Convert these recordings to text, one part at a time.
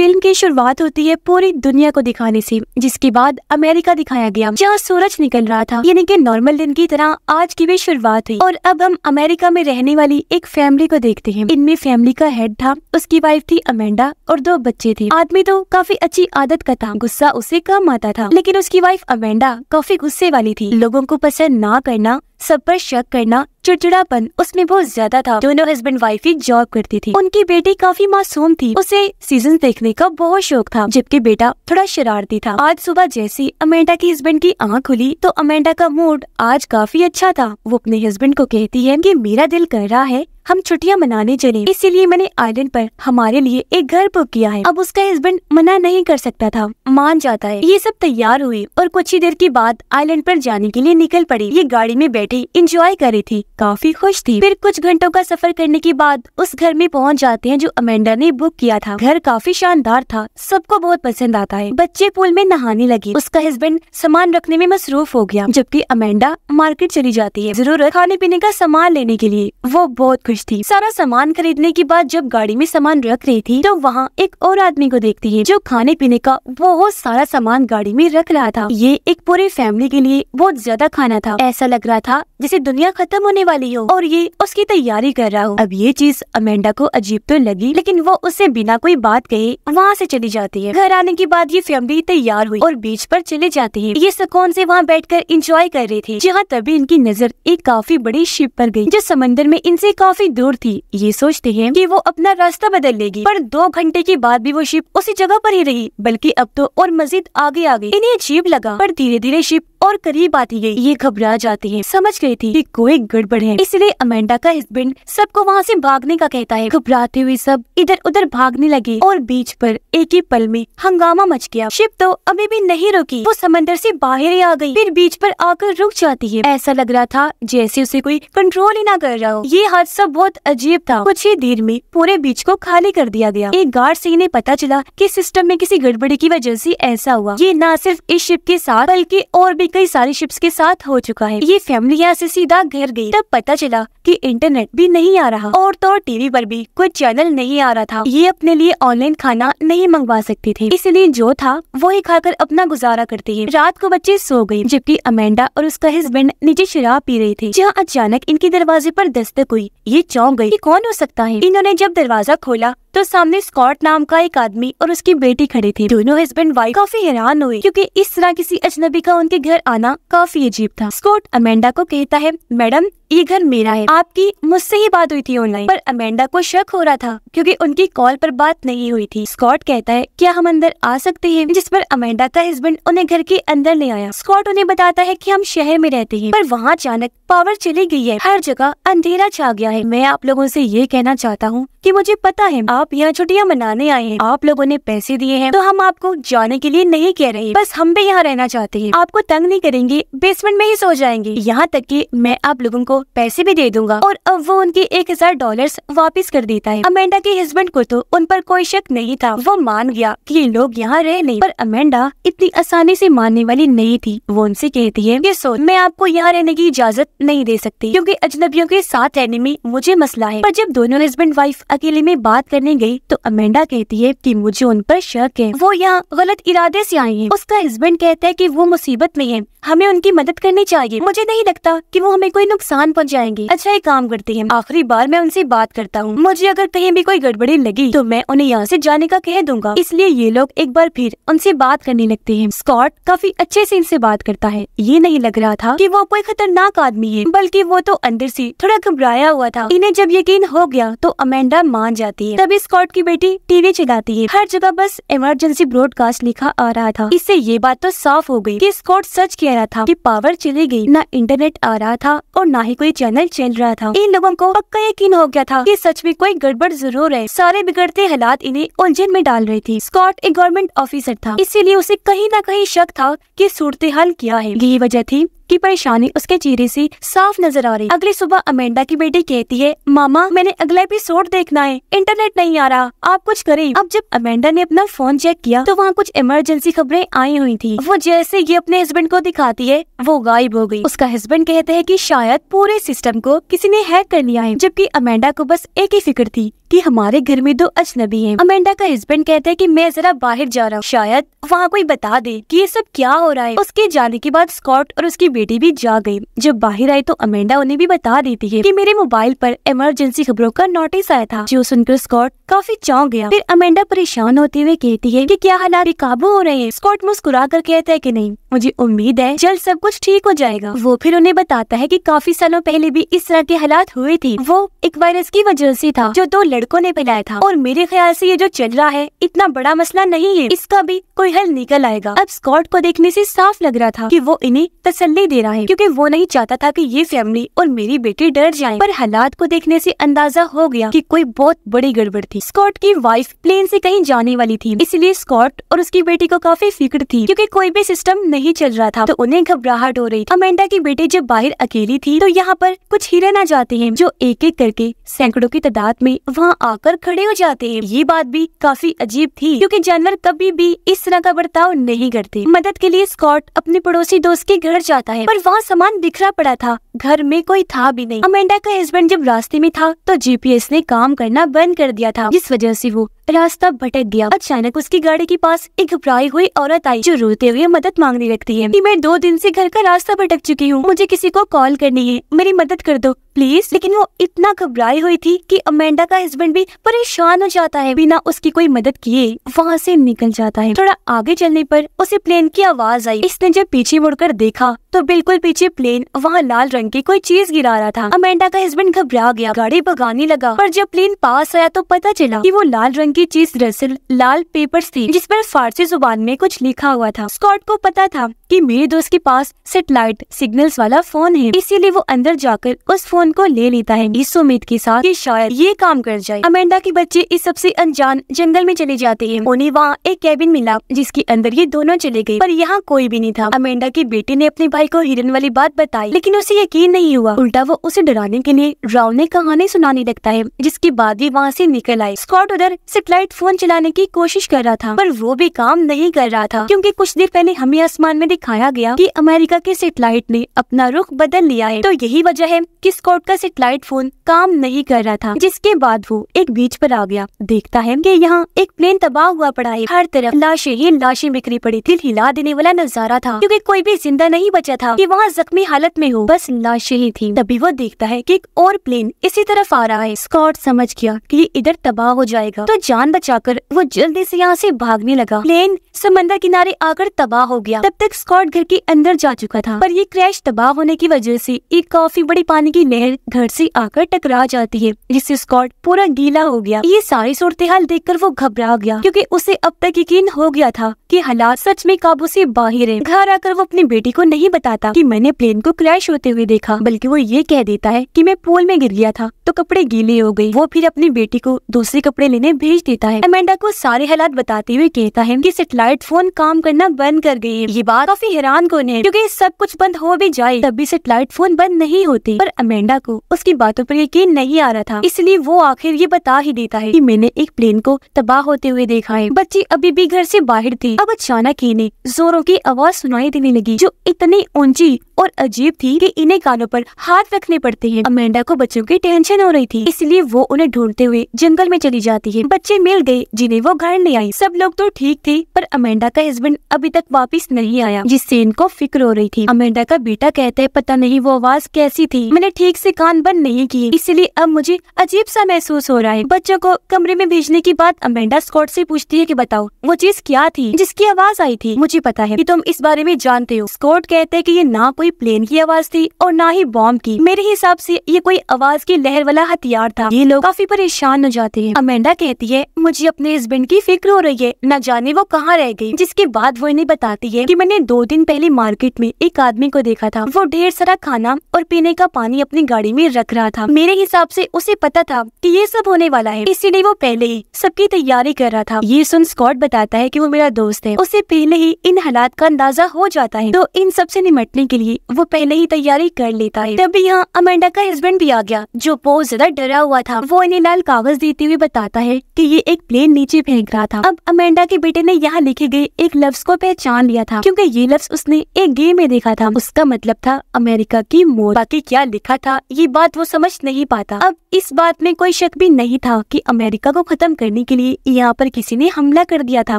Film की शुरुआत होती है पूरी दुनिया को दिखाने से जिसके बाद अमेरिका दिखाया गया जहाँ सूरज निकल रहा था यानी कि नॉर्मल दिन की तरह आज की भी शुरुआत हुई और अब हम अमेरिका में रहने वाली एक फैमिली को देखते हैं इनमें फैमिली का हेड था उसकी वाइफ थी अमेंडा और दो बच्चे थे आदमी तो काफी अच्छी आदत का था गुस्सा उसे कम आता था लेकिन उसकी वाइफ अमेंडा काफी गुस्से वाली थी लोगों को पसंद ना करना सब पर शक करना चिड़चिड़ापन उसमें बहुत ज्यादा था दोनों हस्बैंड वाइफ ही जॉब करती थी उनकी बेटी काफी मासूम थी उसे सीजन देखने का बहुत शौक था जबकि बेटा थोड़ा शरारती था आज सुबह जैसी अमेंडा की हस्बैंड की आँख खुली तो अमेंडा का मूड आज काफी अच्छा था वो अपने हस्बैंड को कहती है की मेरा दिल कर रहा है हम छुट्टियां मनाने चले इसीलिए मैंने आइलैंड पर हमारे लिए एक घर बुक किया है अब उसका हस्बैंड मना नहीं कर सकता था मान जाता है ये सब तैयार हुई और कुछ ही देर के बाद आइलैंड पर जाने के लिए निकल पड़ी ये गाड़ी में बैठी इंजॉय कर रही थी काफी खुश थी फिर कुछ घंटों का सफर करने के बाद उस घर में पहुंच जाते हैं जो अमेंडा ने बुक किया था घर काफी शानदार था सबको बहुत पसंद आता है बच्चे पूल में नहाने लगे उसका हस्बैंड सामान रखने में मसरूफ हो गया जबकि अमेंडा मार्केट चली जाती है जरूरत खाने पीने का सामान लेने के लिए वो बहुत खुश थी सारा सामान खरीदने के बाद जब गाड़ी में सामान रख रही थी तो वहाँ एक और आदमी को देखती है जो खाने पीने का बहुत सारा सामान गाड़ी में रख रहा था ये एक पूरे फैमिली के लिए बहुत ज्यादा खाना था ऐसा लग रहा था जैसे दुनिया खत्म होने वाली हूँ और ये उसकी तैयारी कर रहा हूँ अब ये चीज अमेंडा को अजीब तो लगी लेकिन वो उससे बिना कोई बात कहे वहाँ से चली जाती है घर आने के बाद ये फैमिली तैयार हुई और बीच पर चले जाते हैं ये सुकून से वहाँ बैठ कर इंजॉय कर रहे थे जहाँ तभी इनकी नजर एक काफी बड़ी शिप पर गयी जो समंदर में इनसे काफी दूर थी ये सोचते है की वो अपना रास्ता बदल लेगी पर दो घंटे के बाद भी वो शिप उसी जगह पर ही रही बल्कि अब तो और मजीद आगे आ गई इन्हें अजीब लगा पर धीरे धीरे शिप और करीब आती गई ये घबरा जाती है समझ गई थी कि कोई गड़बड़ है इसलिए अमेंडा का हस्बैंड सबको वहाँ से भागने का कहता है घबराते हुए सब इधर उधर भागने लगे और बीच पर एक ही पल में हंगामा मच गया शिप तो अभी भी नहीं रुकी वो समंदर से बाहर ही आ गई फिर बीच पर आकर रुक जाती है ऐसा लग रहा था जैसे उसे कोई कंट्रोल ही ना कर रहा हो ये हादसा बहुत अजीब था कुछ ही देर में पूरे बीच को खाली कर दिया गया एक गार्ड से इन्हें पता चला कि सिस्टम में किसी गड़बड़ी की वजह से ऐसा हुआ ये न सिर्फ इस शिप के साथ बल्कि और भी कई सारी शिप्स के साथ हो चुका है ये फैमिली यहाँ से सीधा घर गई तब पता चला कि इंटरनेट भी नहीं आ रहा और तो टीवी पर भी कोई चैनल नहीं आ रहा था ये अपने लिए ऑनलाइन खाना नहीं मंगवा सकती थी इसलिए जो था वो ही खाकर अपना गुजारा करती है रात को बच्चे सो गयी जबकि अमेंडा और उसका हस्बैंड नीचे शराब पी रहे थे जहाँ अचानक इनके दरवाजे आरोप दस्तक हुई ये चौंक गयी कौन हो सकता है इन्होंने जब दरवाजा खोला तो सामने स्कॉट नाम का एक आदमी और उसकी बेटी खड़े थे दोनों हस्बैंड वाइफ काफी हैरान हुए क्योंकि इस तरह किसी अजनबी का उनके घर आना काफी अजीब था स्कॉट अमेंडा को कहता है मैडम ये घर मेरा है आपकी मुझसे ही बात हुई थी ऑनलाइन पर अमेंडा को शक हो रहा था क्योंकि उनकी कॉल पर बात नहीं हुई थी स्कॉट कहता है क्या हम अंदर आ सकते हैं जिस पर अमेंडा का हस्बैंड उन्हें घर के अंदर ले आया स्कॉट उन्हें बताता है कि हम शहर में रहते हैं पर वहाँ अचानक पावर चली गई है हर जगह अंधेरा छा गया है मैं आप लोगों से ये कहना चाहता हूँ कि मुझे पता है आप यहाँ छुट्टियाँ मनाने आए हैं आप लोगों ने पैसे दिए हैं तो हम आपको जाने के लिए नहीं कह रहे बस हम भी यहाँ रहना चाहते हैं आपको तंग नहीं करेंगे बेसमेंट में ही सो जाएंगे यहाँ तक कि मैं आप लोगों को पैसे भी दे दूंगा और अब वो उनकी एक हजार डॉलर वापिस कर देता है अमेंडा के हस्बैंड को तो उन पर कोई शक नहीं था वो मान गया कि ये लोग यहाँ रह नहीं पर अमेंडा इतनी आसानी से मानने वाली नहीं थी वो उनसे कहती है ये सो मैं आपको यहाँ रहने की इजाजत नहीं दे सकती क्योंकि अजनबियों के साथ रहने में मुझे मसला है पर जब दोनों हस्बैंड वाइफ अकेले में बात करने गई तो अमेंडा कहती है कि मुझे उन पर शक है वो यहाँ गलत इरादे से आई है उसका हस्बैंड कहता है कि वो मुसीबत में है हमें उनकी मदद करनी चाहिए मुझे नहीं लगता कि वो हमें कोई नुकसान पहुंचाएंगे अच्छा एक काम करते हैं आखिरी बार मैं उनसे बात करता हूँ मुझे अगर कहीं भी कोई गड़बड़ी लगी तो मैं उन्हें यहाँ से जाने का कह दूंगा इसलिए ये लोग एक बार फिर उनसे बात करने लगते हैं स्कॉट काफी अच्छे से इनसे बात करता है ये नहीं लग रहा था की वो कोई खतरनाक आदमी है बल्कि वो तो अंदर से थोड़ा घबराया हुआ था इन्हें जब यकीन हो गया तो अमेंडा मान जाती है तभी स्कॉट की बेटी टीवी चलाती है हर जगह बस इमरजेंसी ब्रॉडकास्ट लिखा आ रहा था इससे ये बात तो साफ हो गयी की स्कॉट सच किया कह रहा था कि पावर चली गई ना इंटरनेट आ रहा था और ना ही कोई चैनल चल रहा था इन लोगों को पक्का यकीन हो गया था कि सच में कोई गड़बड़ जरूर है सारे बिगड़ते हालात इन्हें उलझन में डाल रही थी स्कॉट एक गवर्नमेंट ऑफिसर था इसीलिए उसे कहीं ना कहीं शक था की सूरत हाल क्या है यही वजह थी की परेशानी उसके चेहरे से साफ नजर आ रही अगली सुबह अमेंडा की बेटी कहती है मामा मैंने अगला एपिसोड देखना है इंटरनेट नहीं आ रहा आप कुछ करें अब जब अमेंडा ने अपना फोन चेक किया तो वहाँ कुछ इमरजेंसी खबरें आई हुई थी वो जैसे ये अपने हस्बैंड को दिखाती है वो गायब हो गई उसका हस्बैंड कहते हैं की शायद पूरे सिस्टम को किसी ने हैक कर लिया है जबकि अमेंडा को बस एक ही फिक्र थी कि हमारे घर में दो अजनबी हैं। अमेंडा का हस्बैंड कहता है कि मैं जरा बाहर जा रहा हूँ शायद वहाँ कोई बता दे कि ये सब क्या हो रहा है उसके जाने के बाद स्कॉट और उसकी बेटी भी जा गई जब बाहर आए तो अमेंडा उन्हें भी बता देती है कि मेरे मोबाइल पर इमरजेंसी खबरों का नोटिस आया था जो सुनकर स्कॉट काफी चौंक गया फिर अमेंडा परेशान होते हुए कहती है कि क्या हालात काबू हो रहे हैं स्कॉट मुस्कुरा कर कहता है कि नहीं मुझे उम्मीद है जल्द सब कुछ ठीक हो जाएगा वो फिर उन्हें बताता है कि काफी सालों पहले भी इस तरह के हालात हुए थे वो एक वायरस की वजह से था जो दो लड़कों ने फैलाया था और मेरे ख्याल से ये जो चल रहा है इतना बड़ा मसला नहीं है इसका भी कोई हल निकल आएगा अब स्कॉट को देखने से साफ लग रहा था कि वो इन्हें तसल्ली दे रहा है क्योंकि वो नहीं चाहता था कि ये फैमिली और मेरी बेटी डर जाए पर हालात को देखने से अंदाजा हो गया कि कोई बहुत बड़ी गड़बड़ थी थी स्कॉट की वाइफ प्लेन से कहीं जाने वाली थी इसलिए स्कॉट और उसकी बेटी को काफी फिक्र थी क्योंकि कोई भी सिस्टम नहीं चल रहा था तो उन्हें घबराहट हो रही थी अमेंडा की बेटी जब बाहर अकेली थी तो यहाँ पर कुछ हिरन आ जाते हैं जो एक एक करके सैकड़ों की तादाद में वहाँ आकर खड़े हो जाते हैं ये बात भी काफी अजीब थी क्योंकि जानवर कभी भी इस तरह का बर्ताव नहीं करते मदद के लिए स्कॉट अपने पड़ोसी दोस्त के घर जाता है पर वहाँ सामान बिखरा पड़ा था घर में कोई था भी नहीं अमेंडा का हस्बैंड जब रास्ते में था तो जीपीएस ने काम करना बंद कर दिया था जिस वजह से वो रास्ता भटक गया अचानक उसकी गाड़ी के पास एक घबराई हुई औरत आई जो रोते हुए मदद मांगने लगती है की मैं दो दिन ऐसी घर का रास्ता भटक चुकी हूँ मुझे किसी को कॉल करनी है मेरी मदद कर दो प्लीज लेकिन वो इतना घबराई हुई थी कि अमेंडा का हस्बैंड भी परेशान हो जाता है बिना उसकी कोई मदद किए वहाँ से निकल जाता है थोड़ा आगे चलने पर उसे प्लेन की आवाज आई इसने जब पीछे मुड़कर देखा तो बिल्कुल पीछे प्लेन वहाँ लाल रंग की कोई चीज गिरा रहा था अमेंडा का हस्बैंड घबरा गया गाड़ी भगाने लगा पर जब प्लेन पास आया तो पता चला कि वो लाल रंग की चीज दरअसल लाल पेपर थी जिस पर फारसी जुबान में कुछ लिखा हुआ था स्कॉट को पता था कि मेरे दोस्त के पास सेटेलाइट सिग्नल्स वाला फोन है इसीलिए वो अंदर जाकर उस फोन को ले लेता है इस उम्मीद के साथ कि शायद ये काम कर जाए अमेंडा के बच्चे इस सबसे अनजान जंगल में चले जाते हैं उन्हें वहाँ एक कैबिन मिला जिसके अंदर ये दोनों चले गए पर यहाँ कोई भी नहीं था अमेंडा के बेटे ने अपने भाई को हिरन वाली बात बताई लेकिन उसे यकीन नहीं हुआ उल्टा वो उसे डराने के लिए राव ने कहानी सुनाने लगता है जिसके बाद ही वहाँ से निकल चलाई स्कॉट उधर सेटेलाइट फोन चलाने की कोशिश कर रहा था पर वो भी काम नहीं कर रहा था क्योंकि कुछ देर पहले हमें आसमान में दिखाया गया कि अमेरिका के सेटेलाइट ने अपना रुख बदल लिया है तो यही वजह है कि स्कॉट का सेटेलाइट फोन काम नहीं कर रहा था जिसके बाद वो एक बीच पर आ गया देखता है कि यहाँ एक प्लेन तबाह हुआ पड़ा है हर तरफ लाशें ही लाशें बिखरी पड़ी दिल हिला देने वाला नजारा था क्योंकि कोई भी जिंदा नहीं बचा था कि वहाँ जख्मी हालत में हो बस लाशें ही थी तभी वो देखता है की एक और प्लेन इसी तरफ आ रहा है स्कॉट समझ गया की इधर तबाह हो जाएगा तो जान बचाकर वो जल्दी से यहाँ से भागने लगा प्लेन समंदर किनारे आकर तबाह हो गया तब तक स्कॉट घर के अंदर जा चुका था पर ये क्रैश तबाह होने की वजह से एक काफी बड़ी पानी की नहर घर से आकर टकरा जाती है जिससे स्कॉट पूरा गीला हो गया ये सारी सूरत हाल देख कर वो घबरा गया क्यूँकी उसे अब तक यकीन हो गया था की हालात सच में काबू ऐसी बाहर है घर आकर वो अपनी बेटी को नहीं बताता की मैंने प्लेन को क्रैश होते हुए देखा बल्कि वो ये कह देता है की मैं पूल में गिर गया था तो कपड़े गीले हो गयी वो फिर अपनी बेटी को दूसरे कपड़े लेने भेज देता है अमेंडा को सारे हालात बताते हुए कहता है की सेटेलाइट फोन काम करना बंद कर गयी ये बात काफी हैरान कौन है क्यूँकी सब कुछ बंद हो भी जाए तब भी सेटेलाइट फोन बंद नहीं होते पर अमेंडा को उसकी बातों पर यकीन नहीं आ रहा था इसलिए वो आखिर ये बता ही देता है कि मैंने एक प्लेन को तबाह होते हुए देखा है बच्ची अभी भी घर से बाहर थी अब अचानक ही ने जोरों की आवाज सुनाई देने लगी जो इतनी ऊंची और अजीब थी कि इन्हें कानों पर हाथ रखने पड़ते हैं अमेंडा को बच्चों की टेंशन हो रही थी इसलिए वो उन्हें ढूंढते हुए जंगल में चली जाती है बच्चे मिल गए जिन्हें वो घर नहीं आई सब लोग तो ठीक थे पर अमेंडा का हस्बैंड अभी तक वापिस नहीं आया जिससे इनको फिक्र हो रही थी अमेंडा का बेटा कहते हैं पता नहीं वो आवाज कैसी थी मैंने ठीक से कान बंद नहीं किए इसलिए अब मुझे अजीब सा महसूस हो रहा है बच्चों को कमरे में भेजने की बात अमेंडा स्कॉट से पूछती है कि बताओ वो चीज क्या थी जिसकी आवाज आई थी मुझे पता है कि तुम इस बारे में जानते हो स्कॉट कहते हैं कि ये ना कोई कोई प्लेन की आवाज थी और ना ही बॉम्ब की मेरे हिसाब से ये कोई आवाज की लहर वाला हथियार था ये लोग काफी परेशान हो जाते हैं अमेंडा कहती है मुझे अपने हस्बैंड की फिक्र हो रही है न जाने वो कहाँ रह गई जिसके बाद वो इन्हें बताती है की मैंने दो दिन पहले मार्केट में एक आदमी को देखा था वो ढेर सारा खाना और पीने का पानी अपनी गाड़ी में रख रहा था मेरे हिसाब से उसे पता था कि ये सब होने वाला है इसीलिए वो पहले ही सबकी तैयारी कर रहा था ये सुन स्कॉट बताता है कि वो मेरा दोस्त है उसे पहले ही इन हालात का अंदाजा हो जाता है तो इन सब से निपटने के लिए वो पहले ही तैयारी कर लेता है तभी यहाँ अमेंडा का हस्बैंड भी आ गया जो बहुत ज्यादा डरा हुआ था वो इन्हें लाल कागज देते हुए बताता है कि ये एक प्लेन नीचे फेंक रहा था अब अमेंडा के बेटे ने यहाँ लिखे गए एक लफ्ज को पहचान लिया था क्योंकि ये लफ्ज उसने एक गेम में देखा था उसका मतलब था अमेरिका की मौत बाकी क्या लिखा था ये बात वो समझ नहीं पाता अब इस बात में कोई शक भी नहीं था कि अमेरिका को खत्म करने के लिए यहाँ पर किसी ने हमला कर दिया था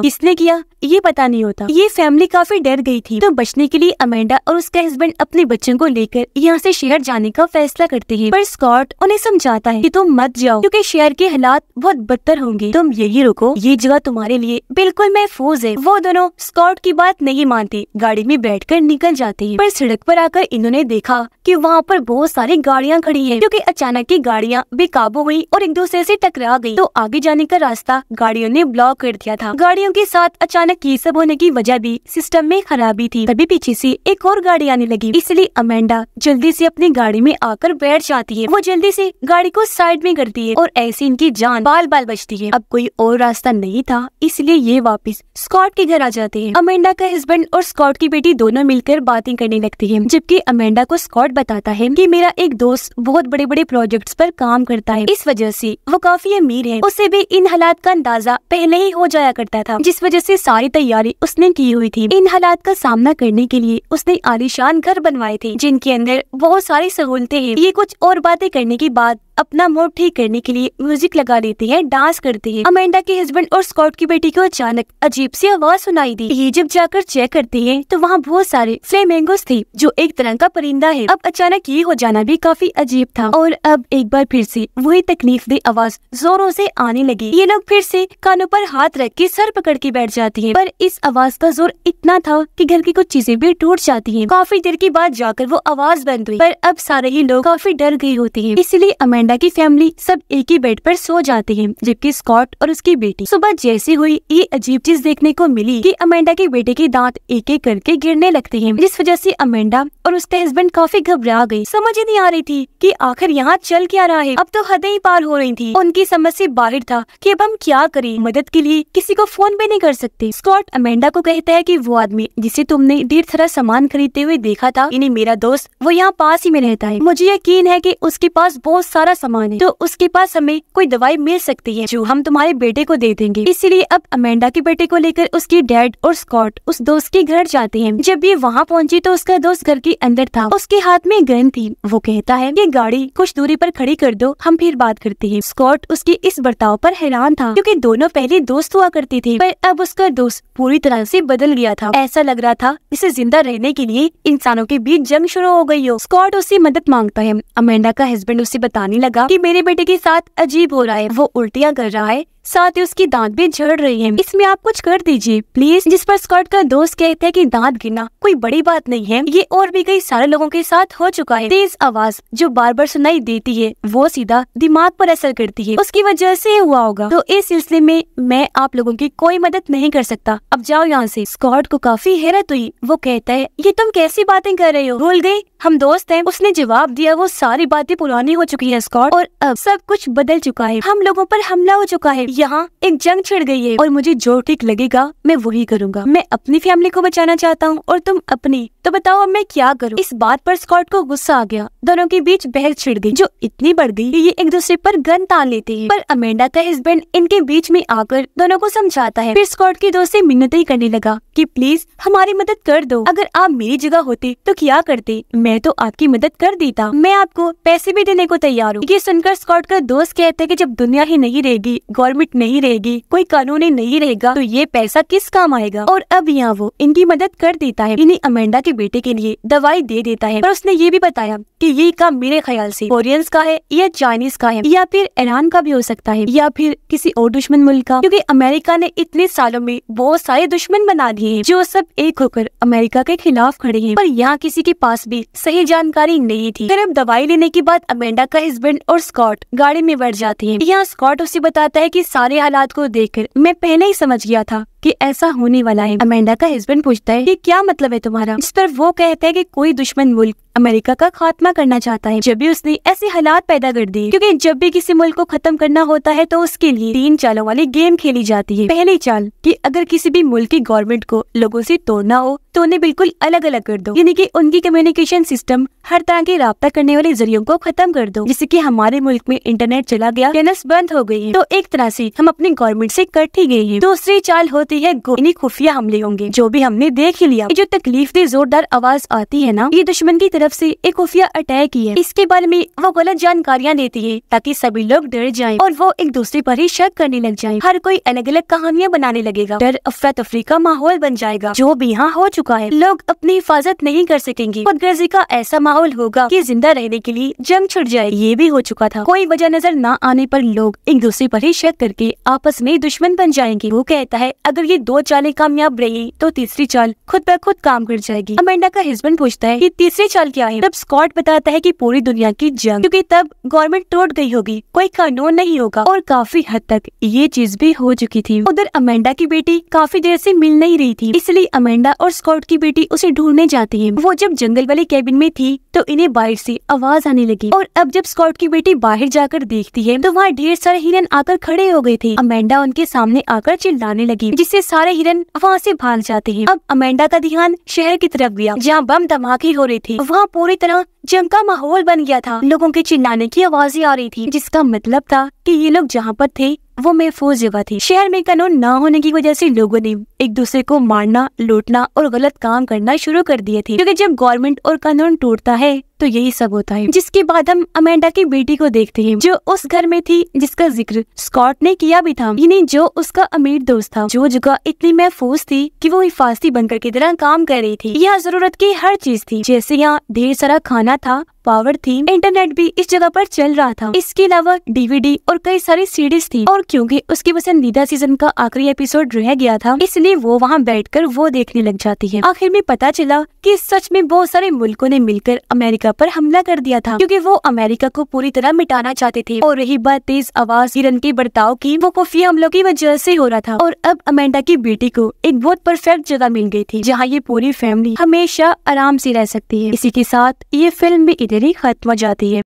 किसने किया ये पता नहीं होता ये फैमिली काफी डर गई थी तो बचने के लिए अमेंडा और उसका हस्बैंड हस्बैंड अपने बच्चों को लेकर यहाँ से शहर जाने का फैसला करते हैं पर स्कॉट उन्हें समझाता है कि तुम मत जाओ क्योंकि शहर के हालात बहुत बदतर होंगे तुम यही रुको ये जगह तुम्हारे लिए बिल्कुल महफूज है वो दोनों स्कॉट की बात नहीं मानते गाड़ी में बैठ कर निकल जाते हैं पर सड़क पर आकर इन्होंने देखा कि वहाँ पर बहुत सारी गाड़ियाँ खड़ी है क्योंकि अचानक की गाड़ियाँ बेकाबू हुई और एक दूसरे से टकरा गयी तो आगे जाने का रास्ता गाड़ियों ने ब्लॉक कर दिया था गाड़ियों के साथ अचानक ये सब होने की वजह भी सिस्टम में खराबी थी तभी पीछे से एक और गाड़ी आने लगी इसलिए अमेंडा जल्दी से अपनी गाड़ी में आकर बैठ जाती है वो जल्दी से गाड़ी को साइड में करती है और ऐसे इनकी जान बाल बाल बचती है अब कोई और रास्ता नहीं था इसलिए ये वापस स्कॉट के घर आ जाते हैं अमेंडा का हस्बैंड और स्कॉट की बेटी दोनों मिलकर बातें करने लगती है जबकि अमेंडा को स्कॉट बताता है की मेरा एक दोस्त बहुत बड़े बड़े प्रोजेक्ट आरोप काम करता है इस वजह से वो काफी अमीर है उसे भी इन हालात का अंदाजा पहले ही हो जाया करता था जिस वजह से सारी तैयारी उसने की हुई थी इन हालात का सामना करने के लिए उसने आलिशान घर बनवाए थे जिनके अंदर बहुत सारी सहूलतें हैं ये कुछ और बातें करने की बात अपना मूड ठीक करने के लिए म्यूजिक लगा लेते हैं डांस करते हैं अमेंडा के हस्बैंड और स्कॉट की बेटी को अचानक अजीब सी आवाज सुनाई दी ये जब जाकर चेक करते हैं तो वहाँ बहुत सारे फ्लेमेंगोस थे जो एक तरह का परिंदा है अब अचानक ये हो जाना भी काफी अजीब था और अब एक बार फिर से वही तकलीफ दे आवाज जोरों से आने लगी ये लोग फिर से कानों पर हाथ रख के सर पकड़ के बैठ जाती है पर इस आवाज का जोर इतना था की घर की कुछ चीजें भी टूट जाती है काफी देर के बाद जाकर वो आवाज बंद हुई पर अब सारे ही लोग काफी डर गए होते हैं इसलिए अमेंडा अमांडा की फैमिली सब एक ही बेड पर सो जाते हैं जबकि स्कॉट और उसकी बेटी सुबह जैसी हुई ये अजीब चीज देखने को मिली कि अमेंडा के बेटे के दांत एक एक करके गिरने लगते हैं जिस वजह से अमेंडा और उसके हस्बैंड काफी घबरा गई समझ ही नहीं आ रही थी कि आखिर यहाँ चल क्या रहा है अब तो हदें ही पार हो रही थी उनकी समझ से बाहर था कि अब हम क्या करें मदद के लिए किसी को फोन भी नहीं कर सकते स्कॉट अमेंडा को कहता है कि वो आदमी जिसे तुमने ढेर तरह सामान खरीदते हुए देखा था इन्हें मेरा दोस्त वो यहाँ पास ही में रहता है मुझे यकीन है की उसके पास बहुत सारा सामान है तो उसके पास हमें कोई दवाई मिल सकती है जो हम तुम्हारे बेटे को दे देंगे इसीलिए अब अमेंडा के बेटे को लेकर उसके डैड और स्कॉट उस दोस्त के घर जाते हैं जब ये वहाँ पहुँची तो उसका दोस्त घर की भी अंदर था उसके हाथ में गन थी वो कहता है ये गाड़ी कुछ दूरी पर खड़ी कर दो हम फिर बात करते हैं स्कॉट उसके इस बर्ताव पर हैरान था क्योंकि दोनों पहले दोस्त हुआ करते थे पर अब उसका दोस्त पूरी तरह से बदल गया था ऐसा लग रहा था इसे जिंदा रहने के लिए इंसानों के बीच जंग शुरू हो गई हो स्कॉट उससे मदद मांगता है अमेंडा का हस्बैंड उसे बताने लगा की मेरे बेटे के साथ अजीब हो रहा है वो उल्टियाँ कर रहा है साथ ही उसकी दांत भी झड़ रही है इसमें आप कुछ कर दीजिए प्लीज जिस पर स्कॉट का दोस्त कहते हैं कि दांत गिरना कोई बड़ी बात नहीं है ये और भी कई सारे लोगों के साथ हो चुका है तेज आवाज जो बार बार सुनाई देती है वो सीधा दिमाग पर असर करती है उसकी वजह से हुआ होगा तो इस सिलसिले में मैं आप लोगों की कोई मदद नहीं कर सकता अब जाओ यहाँ ऐसी स्कॉट को काफी हैरत हुई वो कहता है ये तुम कैसी बातें कर रहे हो भूल गयी हम दोस्त हैं उसने जवाब दिया वो सारी बातें पुरानी हो चुकी है स्कॉट और अब सब कुछ बदल चुका है हम लोगों पर हमला हो चुका है यहाँ एक जंग छिड़ गई है और मुझे जो ठीक लगेगा मैं वही करूँगा मैं अपनी फैमिली को बचाना चाहता हूँ और तुम अपनी तो बताओ अब मैं क्या करूँ इस बात पर स्कॉट को गुस्सा आ गया दोनों के बीच बहस छिड़ गई जो इतनी बढ़ गई कि ये एक दूसरे पर गन तान लेते हैं पर अमेंडा का हस्बैंड इनके बीच में आकर दोनों को समझाता है फिर स्कॉट की दोस्त से ही करने लगा कि प्लीज हमारी मदद कर दो अगर आप मेरी जगह होते तो क्या करते मैं तो आपकी मदद कर देता मैं आपको पैसे भी देने को तैयार हूँ ये सुनकर स्कॉट का दोस्त कहते हैं कि जब दुनिया ही नहीं रहेगी गवर्नमेंट नहीं रहेगी कोई कानून ही नहीं रहेगा तो ये पैसा किस काम आएगा और अब यहाँ वो इनकी मदद कर देता है इन्हें अमेंडा के बेटे के लिए दवाई दे देता है और उसने ये भी बताया कि ये काम मेरे ख्याल से कोरियंस का है या चाइनीज का है या फिर ईरान का भी हो सकता है या फिर किसी और दुश्मन मुल्क का क्योंकि अमेरिका ने इतने सालों में बहुत सारे दुश्मन बना दिए भी है जो सब एक होकर अमेरिका के खिलाफ खड़े हैं पर यहाँ किसी के पास भी सही जानकारी नहीं थी फिर अब दवाई लेने के बाद अमेंडा का हस्बैंड और स्कॉट गाड़ी में बैठ जाते हैं यहाँ स्कॉट उसे बताता है की सारे हालात को कर मैं पहले ही समझ गया था कि ऐसा होने वाला है अमेंडा का हस्बैंड पूछता है कि क्या मतलब है तुम्हारा इस पर वो कहता है कि कोई दुश्मन मुल्क अमेरिका का खात्मा करना चाहता है जब भी उसने ऐसे हालात पैदा कर दिए क्योंकि जब भी किसी मुल्क को खत्म करना होता है तो उसके लिए तीन चालों वाली गेम खेली जाती है पहली चाल कि अगर किसी भी मुल्क की गवर्नमेंट को लोगों से तोड़ना हो तो उन्हें बिल्कुल अलग अलग कर दो यानी कि उनकी कम्युनिकेशन सिस्टम हर तरह के रहा करने वाले जरियो को खत्म कर दो जिससे की हमारे मुल्क में इंटरनेट चला गया चैनल बंद हो गयी है तो एक तरह से हम अपने गवर्नमेंट से कट ही गए हैं दूसरी चाल होती है गोनी खुफिया हमले होंगे जो भी हमने देख ही लिया जो तकलीफ दी जोरदार आवाज आती है ना ये दुश्मन की तरफ ऐसी एक खुफिया अटैक ही है इसके बारे में वो गलत जानकारियाँ देती है ताकि सभी लोग डर जाए और वो एक दूसरे आरोप ही शक करने लग जाए हर कोई अलग अलग कहानियाँ बनाने लगेगा डर अफरा तफरी का माहौल बन जाएगा जो भी यहाँ हो चुका चुका है लोग अपनी हिफाजत नहीं कर सकेंगे खुदगर्जी का ऐसा माहौल होगा की जिंदा रहने के लिए जंग छुट जाए ये भी हो चुका था कोई वजह नजर न आने पर लोग एक दूसरे पर ही शक करके आपस में दुश्मन बन जाएंगे वो कहता है अगर ये दो चालें कामयाब रही तो तीसरी चाल खुद ब खुद काम कर जाएगी अमेंडा का हस्बैंड पूछता है की तीसरी चाल क्या है तब स्कॉट बताता है की पूरी दुनिया की जंग क्यूँकी तब गवर्नमेंट टूट गयी होगी कोई कानून नहीं होगा और काफी हद तक ये चीज भी हो चुकी थी उधर अमेंडा की बेटी काफी देर ऐसी मिल नहीं रही थी इसलिए अमेंडा और स्कॉट स्कॉट की बेटी उसे ढूंढने जाती है वो जब जंगल वाले कैबिन में थी तो इन्हें बाहर से आवाज आने लगी और अब जब स्कॉट की बेटी बाहर जाकर देखती है तो वहाँ ढेर सारे हिरन आकर खड़े हो गए थे अमेंडा उनके सामने आकर चिल्लाने लगी जिससे सारे हिरन वहाँ से भाग जाते हैं अब अमेंडा का ध्यान शहर की तरफ गया जहाँ बम धमाके हो रहे थे वहाँ पूरी तरह जंग का माहौल बन गया था लोगों के चिल्लाने की आवाजें आ रही थी जिसका मतलब था कि ये लोग जहाँ पर थे वो महफूज जगह थी शहर में कानून न होने की वजह से लोगों ने एक दूसरे को मारना लूटना और गलत काम करना शुरू कर दिए थे क्योंकि जब गवर्नमेंट और कानून टूटता है तो यही सब होता है जिसके बाद हम अमेंडा की बेटी को देखते हैं जो उस घर में थी जिसका जिक्र स्कॉट ने किया भी था यानी जो उसका अमीर दोस्त था जो जगह इतनी महफूज थी कि वो हिफाजती बनकर की तरह काम कर रही थी यहाँ जरूरत की हर चीज थी जैसे यहाँ ढेर सारा खाना था पावर थी इंटरनेट भी इस जगह पर चल रहा था इसके अलावा डीवीडी और कई सारी सीरीज थी और क्योंकि उसकी पसंदीदा सीजन का आखिरी एपिसोड रह गया था इसलिए वो वहाँ बैठकर वो देखने लग जाती है आखिर में पता चला कि सच में बहुत सारे मुल्कों ने मिलकर अमेरिका इंडिया पर हमला कर दिया था क्योंकि वो अमेरिका को पूरी तरह मिटाना चाहते थे और रही बात तेज आवाज ईरन के बर्ताव की वो खुफिया हमलों की वजह से हो रहा था और अब अमेंडा की बेटी को एक बहुत परफेक्ट जगह मिल गई थी जहाँ ये पूरी फैमिली हमेशा आराम से रह सकती है इसी के साथ ये फिल्म भी इधर ही खत्म हो जाती है